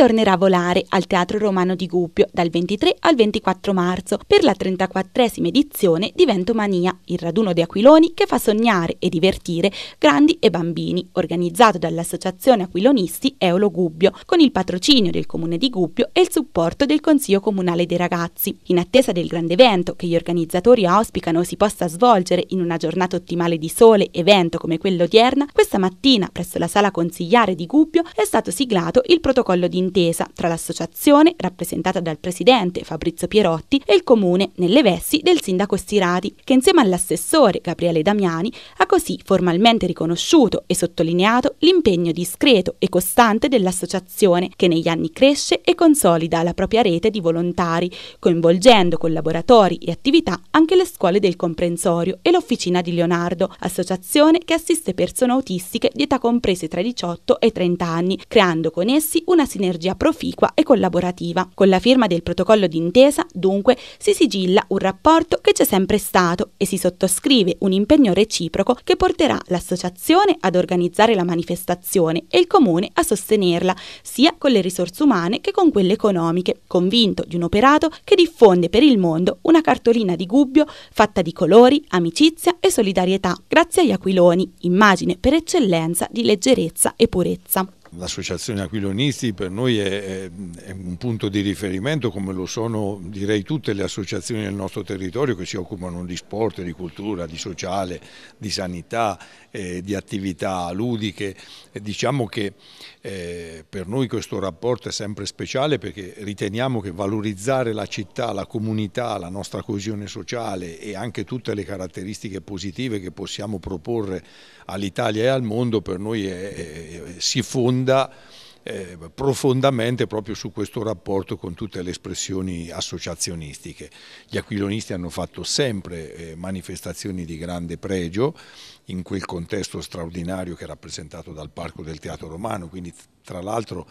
tornerà a volare al Teatro Romano di Gubbio dal 23 al 24 marzo per la 34esima edizione di Ventomania, il raduno di aquiloni che fa sognare e divertire grandi e bambini, organizzato dall'Associazione Aquilonisti Eolo Gubbio, con il patrocinio del Comune di Gubbio e il supporto del Consiglio Comunale dei Ragazzi. In attesa del grande evento che gli organizzatori auspicano si possa svolgere in una giornata ottimale di sole e vento come quello odierna, questa mattina presso la sala consigliare di Gubbio è stato siglato il protocollo di intesa tra l'associazione, rappresentata dal presidente Fabrizio Pierotti, e il comune, nelle vesti del sindaco Stirati, che insieme all'assessore Gabriele Damiani ha così formalmente riconosciuto e sottolineato l'impegno discreto e costante dell'associazione, che negli anni cresce e consolida la propria rete di volontari, coinvolgendo collaboratori e attività anche le scuole del comprensorio e l'Officina di Leonardo, associazione che assiste persone autistiche di età comprese tra i 18 e i 30 anni, creando con essi una sinergia sinergia proficua e collaborativa. Con la firma del protocollo d'intesa, dunque, si sigilla un rapporto che c'è sempre stato e si sottoscrive un impegno reciproco che porterà l'associazione ad organizzare la manifestazione e il comune a sostenerla, sia con le risorse umane che con quelle economiche, convinto di un operato che diffonde per il mondo una cartolina di Gubbio fatta di colori, amicizia e solidarietà, grazie agli aquiloni, immagine per eccellenza di leggerezza e purezza. L'associazione Aquilonisti per noi è, è, un punto di riferimento come lo sono direi tutte le associazioni del nostro territorio che si occupano di sport, di cultura, di sociale, di sanità, eh, di attività ludiche. E diciamo che eh, per noi questo rapporto è sempre speciale perché riteniamo che valorizzare la città, la comunità, la nostra coesione sociale e anche tutte le caratteristiche positive che possiamo proporre all'Italia e al mondo per noi è, è, si fonda fonda eh, profondamente proprio su questo rapporto con tutte le espressioni associazionistiche. Gli aquilonisti hanno fatto sempre eh, manifestazioni di grande pregio in quel contesto straordinario che è rappresentato dal Parco del Teatro Romano, quindi tra l'altro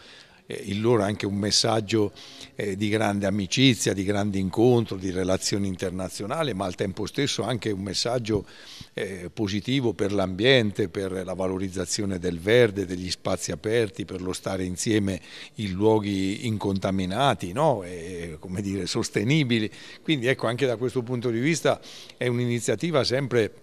eh, il loro anche un messaggio eh, di grande amicizia, di grande incontro, di relazione internazionale, ma al tempo stesso anche un messaggio eh, positivo per l'ambiente, per la valorizzazione del verde, degli spazi aperti, per lo stare insieme in luoghi incontaminati, no? e, come dire, sostenibili. Quindi ecco, anche da questo punto di vista è un'iniziativa sempre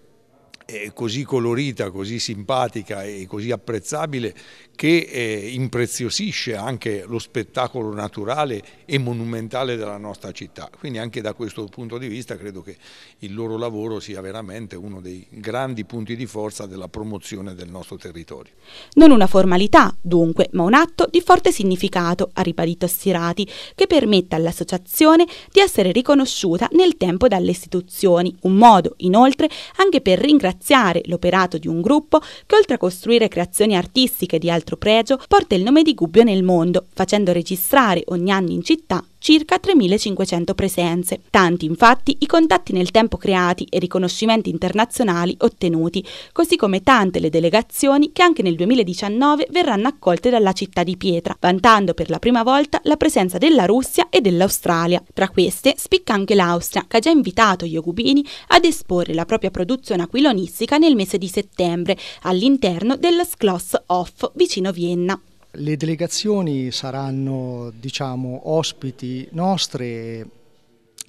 così colorita, così simpatica e così apprezzabile che eh, impreziosisce anche lo spettacolo naturale e monumentale della nostra città. Quindi anche da questo punto di vista credo che il loro lavoro sia veramente uno dei grandi punti di forza della promozione del nostro territorio. Non una formalità, dunque, ma un atto di forte significato, ha ribadito Stirati, che permette all'associazione di essere riconosciuta nel tempo dalle istituzioni, un modo inoltre anche per ringraziare ringraziare l'operato di un gruppo che oltre a costruire creazioni artistiche di altro pregio porta il nome di Gubbio nel mondo, facendo registrare ogni anno in città circa 3.500 presenze. Tanti infatti i contatti nel tempo creati e riconoscimenti internazionali ottenuti, così come tante le delegazioni che anche nel 2019 verranno accolte dalla città di Pietra, vantando per la prima volta la presenza della Russia e dell'Australia. Tra queste spicca anche l'Austria, che ha già invitato Iogubini ad esporre la propria produzione aquilonistica nel mese di settembre all'interno del Schloss Off vicino Vienna. Le delegazioni saranno diciamo, ospiti nostre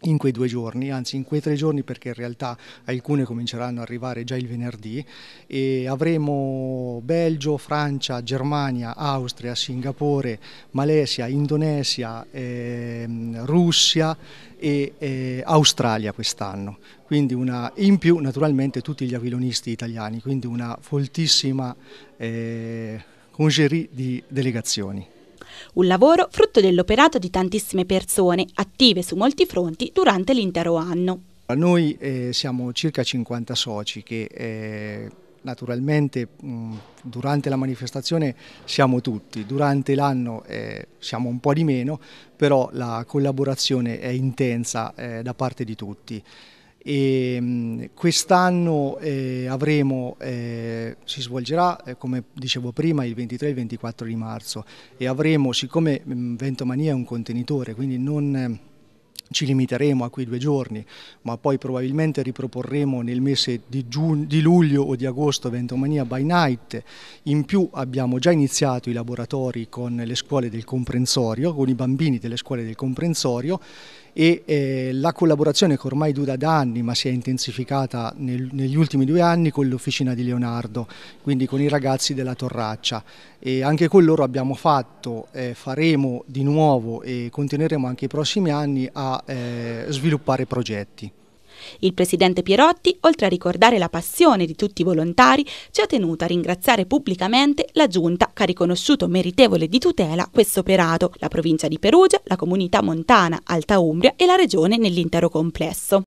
in quei due giorni, anzi in quei tre giorni perché in realtà alcune cominceranno ad arrivare già il venerdì e avremo Belgio, Francia, Germania, Austria, Singapore, Malesia, Indonesia, eh, Russia e eh, Australia quest'anno, quindi una, in più naturalmente tutti gli avilonisti italiani, quindi una foltissima... Eh, con jury di delegazioni. Un lavoro frutto dell'operato di tantissime persone, attive su molti fronti durante l'intero anno. Noi eh, siamo circa 50 soci che eh, naturalmente mh, durante la manifestazione siamo tutti, durante l'anno eh, siamo un po' di meno, però la collaborazione è intensa eh, da parte di tutti. Ehm, quest'anno eh, avremo, eh, si svolgerà eh, come dicevo prima il 23 e il 24 di marzo e avremo, siccome mm, Ventomania è un contenitore quindi non eh, ci limiteremo a quei due giorni, ma poi probabilmente riproporremo nel mese di, di, luglio o di agosto Ventomania by Night. In più abbiamo già iniziato i laboratori con le scuole del comprensorio, con i bambini delle scuole del comprensorio e eh, la collaborazione che ormai dura da anni ma si è intensificata nel, negli ultimi due anni con l'Officina di Leonardo, quindi con i ragazzi della Torraccia e anche con loro abbiamo fatto, eh, faremo di nuovo e continueremo anche i prossimi anni a eh, sviluppare progetti. Il presidente Pierotti, oltre a ricordare la passione di tutti i volontari, ci ha tenuto a ringraziare pubblicamente la Giunta che ha riconosciuto meritevole di tutela questo operato, la provincia di Perugia, la comunità montana Alta Umbria e la regione nell'intero complesso.